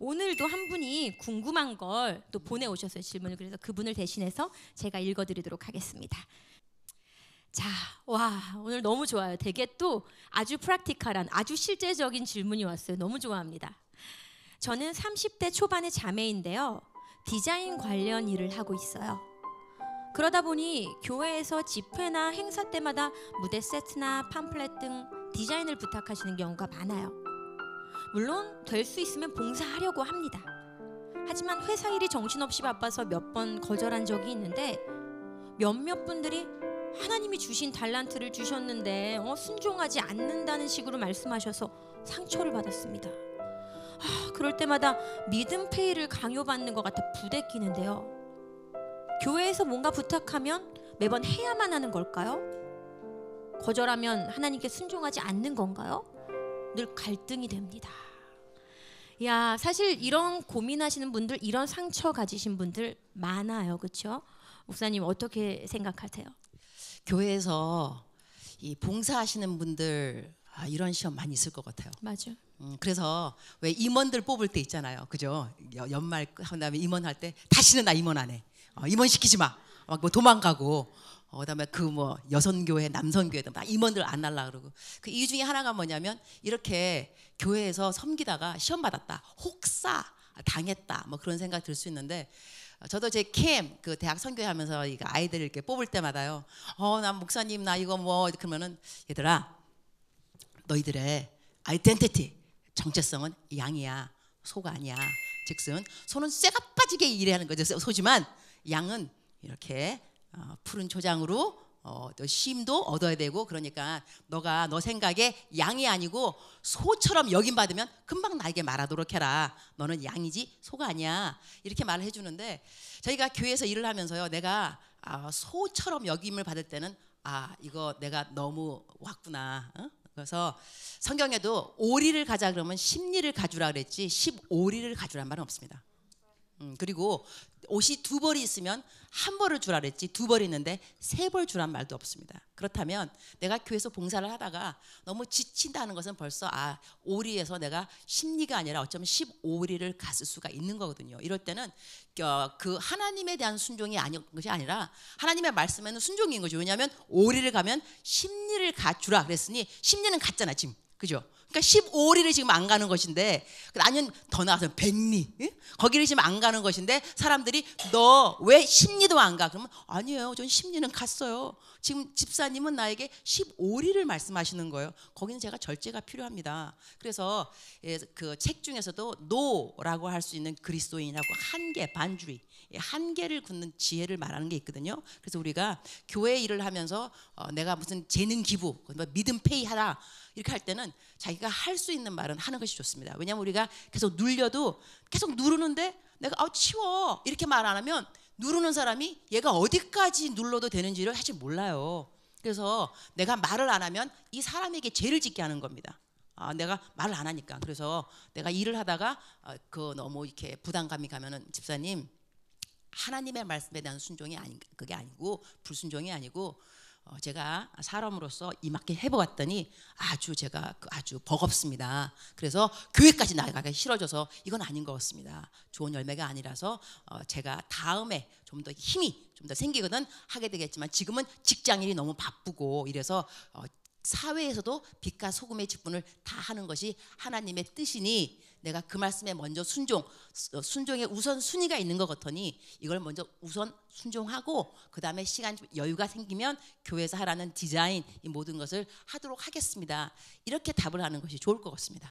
오늘도 한 분이 궁금한 걸 또 보내오셨어요 질문을 그래서 그분을 대신해서 제가 읽어드리도록 하겠습니다. 자, 와 오늘 너무 좋아요. 되게 또 아주 프랙티컬한 아주 실제적인 질문이 왔어요. 너무 좋아합니다. 저는 30대 초반의 자매인데요. 디자인 관련 일을 하고 있어요. 그러다 보니 교회에서 집회나 행사 때마다 무대 세트나 팜플렛 등 디자인을 부탁하시는 경우가 많아요. 물론 될 수 있으면 봉사하려고 합니다. 하지만 회사 일이 정신없이 바빠서 몇 번 거절한 적이 있는데 몇몇 분들이 하나님이 주신 달란트를 주셨는데 어, 순종하지 않는다는 식으로 말씀하셔서 상처를 받았습니다. 아, 그럴 때마다 믿음 페이를 강요받는 것 같아 부대끼는데요. 교회에서 뭔가 부탁하면 매번 해야만 하는 걸까요? 거절하면 하나님께 순종하지 않는 건가요? 늘 갈등이 됩니다. 야, 사실 이런 고민하시는 분들, 이런 상처 가지신 분들 많아요. 그렇죠? 목사님 어떻게 생각하세요? 교회에서 이 봉사하시는 분들 아, 이런 시험 많이 있을 것 같아요. 맞아. 음, 그래서 왜 임원들 뽑을 때 있잖아요. 그죠? 연말 한 그 다음에 임원할 때 다시는 나 임원 안 해. 어, 임원 시키지 마. 막 뭐 도망가고 어, 그다음에 그 뭐여성교회남성교회도막 임원들 안 날라 그러고 그 이유 중에 하나가 뭐냐면 이렇게 교회에서 섬기다가 시험 받았다, 혹사 당했다 뭐 그런 생각 들 수 있는데 어, 저도 제 캠 그 대학 선교회 하면서 이 아이들 이렇게 뽑을 때마다요. 어, 난 목사님 나 이거 뭐 그러면은 얘들아 너희들의 아이덴티티 정체성은 양이야 소가 아니야. 즉슨 소는 쇠가 빠지게 일해야 하는 거죠. 소지만 양은 이렇게 어, 푸른 초장으로 어, 또 쉼도 얻어야 되고 그러니까 너가 너 생각에 양이 아니고 소처럼 여긴 받으면 금방 나에게 말하도록 해라. 너는 양이지 소가 아니야. 이렇게 말을 해주는데 저희가 교회에서 일을 하면서요. 내가 아, 소처럼 여김을 받을 때는 아 이거 내가 너무 왔구나. 어? 그래서 성경에도 오리를 가자 그러면 십리를 가주라 그랬지 십오리를 가주란 말은 없습니다. 음, 그리고 옷이 두 벌이 있으면 한 벌을 주라 그랬지 두 벌이 있는데 세 벌 주란 말도 없습니다. 그렇다면 내가 교회에서 봉사를 하다가 너무 지친다는 것은 벌써 아 오리에서 내가 심리가 아니라 어쩌면 십오리를 갔을 수가 있는 거거든요. 이럴 때는 그 하나님에 대한 순종이 아닌 것이 아니라 하나님의 말씀에는 순종인 거죠. 왜냐하면 오리를 가면 심리를 갖주라 그랬으니 심리는 갔잖아 지금 그죠? 그러니까 15리를 지금 안 가는 것인데 아니면 그러니까 더 나아서 가는 100리 거기를 지금 안 가는 것인데 사람들이 너 왜 10리도 안 가? 그러면 아니에요. 전 10리는 갔어요. 지금 집사님은 나에게 15리를 말씀하시는 거예요. 거기는 제가 절제가 필요합니다. 그래서 예, 그책 중에서도 노라고 할 수 있는 그리스도인이라고 한계 반주리 예, 한계를 굳는 지혜를 말하는 게 있거든요. 그래서 우리가 교회 일을 하면서 어, 내가 무슨 재능 기부, 뭐 믿음 페이 하라 이렇게 할 때는 자기 자기가 할 수 있는 말은 하는 것이 좋습니다. 왜냐하면 우리가 계속 눌려도 계속 누르는데 내가 아 치워 이렇게 말 안 하면 누르는 사람이 얘가 어디까지 눌러도 되는지를 사실 몰라요. 그래서 내가 말을 안 하면 이 사람에게 죄를 짓게 하는 겁니다. 아, 내가 말을 안 하니까 그래서 내가 일을 하다가 아, 그 너무 이렇게 부담감이 가면은 집사님 하나님의 말씀에 대한 순종이 아닌 그게 아니고 불순종이 아니고 어, 제가 사람으로서 이맞게 해보았더니 아주 제가 그 아주 버겁습니다. 그래서 교회까지 나가기 싫어져서 이건 아닌 것 같습니다. 좋은 열매가 아니라서 어, 제가 다음에 좀 더 힘이 좀 더 생기거든 하게 되겠지만 지금은 직장일이 너무 바쁘고 이래서 어, 사회에서도 빛과 소금의 직분을 다 하는 것이 하나님의 뜻이니 내가 그 말씀에 먼저 순종 어, 순종의 우선 순위가 있는 것 같으니 이걸 먼저 우선 순종하고 그 다음에 시간 여유가 생기면 교회에서 하라는 디자인 이 모든 것을 하도록 하겠습니다 이렇게 답을 하는 것이 좋을 것 같습니다.